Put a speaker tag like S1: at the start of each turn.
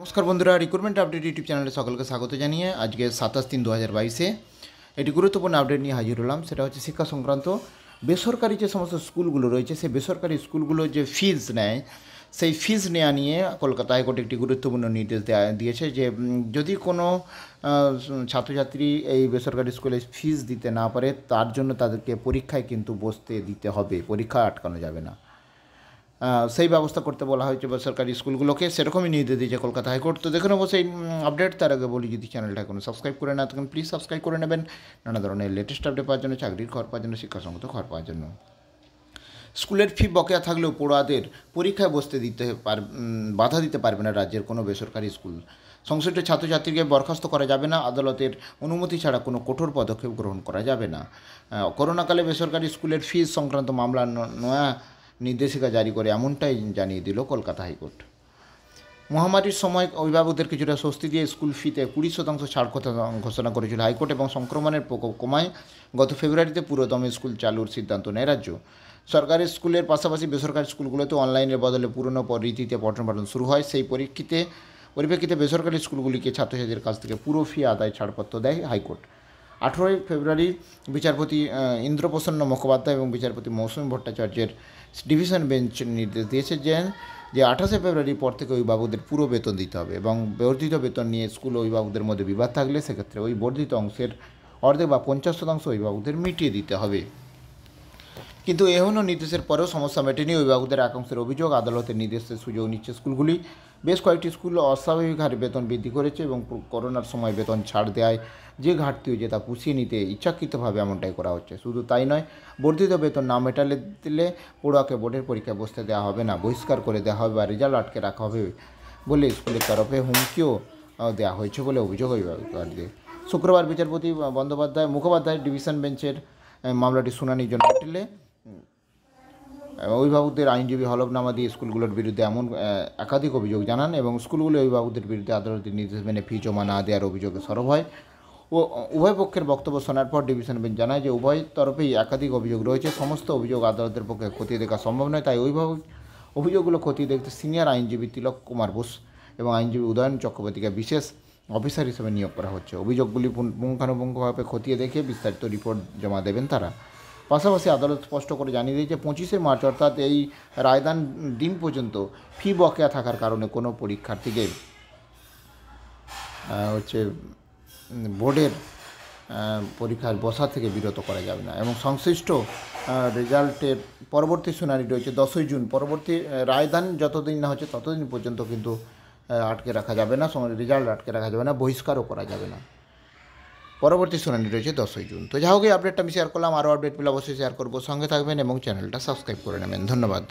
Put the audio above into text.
S1: নমস্কার বন্ধুরা recruitment update YouTube চ্যানেলে সকলকে স্বাগত জানিয়ে আজকে সাতাশ তিন দু হাজার বাইশে একটি গুরুত্বপূর্ণ আপডেট নিয়ে হাজির হলাম সেটা হচ্ছে শিক্ষা সংক্রান্ত বেসরকারি যে সমস্ত স্কুলগুলো রয়েছে সেই বেসরকারি স্কুলগুলো যে ফিজ নেয় সেই ফিজ নেওয়া নিয়ে কলকাতা হাইকোর্ট একটি গুরুত্বপূর্ণ নির্দেশ দেওয়া দিয়েছে যে যদি কোনো ছাত্রছাত্রী এই বেসরকারি স্কুলে ফিজ দিতে না পারে তার জন্য তাদেরকে পরীক্ষায় কিন্তু বসতে দিতে হবে পরীক্ষা আটকানো যাবে না সেই ব্যবস্থা করতে বলা হয়েছে বেসরকারি স্কুলগুলোকে সেরকমই নির্দেশ দিয়েছে কলকাতা হাইকোর্ট তো দেখে নেবো সেই আপডেট তার আগে বলি যদি চ্যানেলটা এখনো সাবস্ক্রাইব করে না থাকেন প্লিজ সাবস্ক্রাইব করে নেবেন নানা ধরনের লেটেস্ট আপডেট পাওয়ার জন্য চাকরির ঘর পাওয়ার জন্য শিক্ষাসঙ্গত ঘর পাওয়ার জন্য স্কুলের ফি বকেয়া থাকলেও পড়ুয়াদের পরীক্ষায় বসতে দিতে পার বাধা দিতে পারবে না রাজ্যের কোনো বেসরকারি স্কুল সংশ্লিষ্ট ছাত্রছাত্রীকে বরখাস্ত করা যাবে না আদালতের অনুমতি ছাড়া কোনো কঠোর পদক্ষেপ গ্রহণ করা যাবে না করোনাকালে বেসরকারি স্কুলের ফিস সংক্রান্ত মামলা নয়া নির্দেশিকা জারি করে এমনটাই জানিয়ে দিল কলকাতা হাইকোর্ট মহামারীর সময় অভিভাবকদের কিছুটা স্বস্তি দিয়ে স্কুল ফিতে কুড়ি শতাংশ ছাড় কথা ঘোষণা করেছিল হাইকোর্ট এবং সংক্রমণের প্রকোপ কমায় গত ফেব্রুয়ারিতে পুরোদমে স্কুল চালুর সিদ্ধান্ত নেয় রাজ্য সরকারি স্কুলের পাশাপাশি বেসরকারি স্কুলগুলোতে অনলাইনের বদলে পুরনো রীতিতে পঠন পাঠন শুরু হয় সেই পরিপ্রেক্ষিতে পরিপ্রেক্ষিতে বেসরকারি স্কুলগুলিকে ছাত্রছাত্রীদের কাছ থেকে পুরো ফি আদায় ছাড়পত্র দেয় হাইকোর্ট আঠেরোই ফেব্রুয়ারি বিচারপতি ইন্দ্রপ্রসন্ন মুখোপাধ্যায় এবং বিচারপতি মৌসুমী ভট্টাচার্যের ডিভিশন বেঞ্চ নির্দেশ দিয়েছে যে যে আঠাশে ফেব্রুয়ারির পর থেকে অভিভাবকদের পুরো বেতন দিতে হবে এবং বর্ধিত বেতন নিয়ে স্কুল অভিভাবকদের মধ্যে বিবাদ থাকলে সেক্ষেত্রে ওই বর্ধিত অংশের অর্ধেক বা পঞ্চাশ শতাংশ অভিভাবকদের মিটিয়ে দিতে হবে কিন্তু এহনও নির্দেশের পরেও সমস্যা মেটেনি অভিভাবকদের একাংশের অভিযোগ আদালতের নির্দেশের সুযোগ নিচ্ছে স্কুলগুলি বেশ কয়েকটি স্কুল অস্বাভাবিক হারে বেতন বৃদ্ধি করেছে এবং করোনার সময় বেতন ছাড় দেয় যে ঘাটতি হয়েছে তা পুষিয়ে নিতে ইচ্ছাকৃতভাবে এমনটাই করা হচ্ছে শুধু তাই নয় বর্ধিত বেতন না মেটালে দিলে পড়ুয়াকে বোর্ডের পরীক্ষায় বসতে দেওয়া হবে না বহিষ্কার করে দেওয়া হবে বা রেজাল্ট আটকে রাখা হবে বলে স্কুলের তরফে হুমকিও দেওয়া হয়েছে বলে অভিযোগ অভিভাবকদের শুক্রবার বিচারপতি বন্দ্যোপাধ্যায় মুখোপাধ্যায় ডিভিশন বেঞ্চের মামলাটি শুনানির জন্য হোটেলে অভিভাবকদের আইনজীবী হলফনামা দিয়ে স্কুলগুলোর বিরুদ্ধে এমন একাধিক অভিযোগ জানান এবং স্কুলগুলি অভিভাবকদের বিরুদ্ধে আদালতের নির্দেশ মেনে ফি জমা না দেওয়ার অভিযোগে সরব হয় ও উভয় পক্ষের বক্তব্য শোনার পর ডিভিশন বেঞ্চ জানায় যে উভয় তরফেই একাধিক অভিযোগ রয়েছে সমস্ত অভিযোগ আদালতের পক্ষে খতিয়ে দেখা সম্ভব নয় তাই অভিভাবক অভিযোগগুলো খতিয়ে দেখতে সিনিয়র আইনজীবী তিলক কুমার বোস এবং আইনজীবী উদয়ন চক্রবর্তীকে বিশেষ অফিসার হিসেবে নিয়োগ করা হচ্ছে অভিযোগগুলি পুঙ্খানুপুঙ্খভাবে খতিয়ে দেখে বিস্তারিত রিপোর্ট জমা দেবেন তারা পাশাপাশি আদালত স্পষ্ট করে জানিয়ে দিয়েছে পঁচিশে মার্চ অর্থাৎ এই রায়দান দিন পর্যন্ত ফি বকেয়া থাকার কারণে কোনো পরীক্ষার্থীকে হচ্ছে বোর্ডের পরীক্ষার বসা থেকে বিরত করা যাবে না এবং সংশ্লিষ্ট রেজাল্টের পরবর্তী শুনানি রয়েছে দশই জুন পরবর্তী রায়দান যতদিন না হচ্ছে ততদিন পর্যন্ত কিন্তু আটকে রাখা যাবে না রেজাল্ট আটকে রাখা যাবে না বহিষ্কারও করা যাবে না পরবর্তী শুনানি রয়েছে দশই জুন তো যা হোক এই আপডেটটা আমি শেয়ার করলাম আরও আপডেট পেলে অবশ্যই শেয়ার করবো সঙ্গে থাকবেন এবং চ্যানেলটা সাবস্ক্রাইব করে নেবেন ধন্যবাদ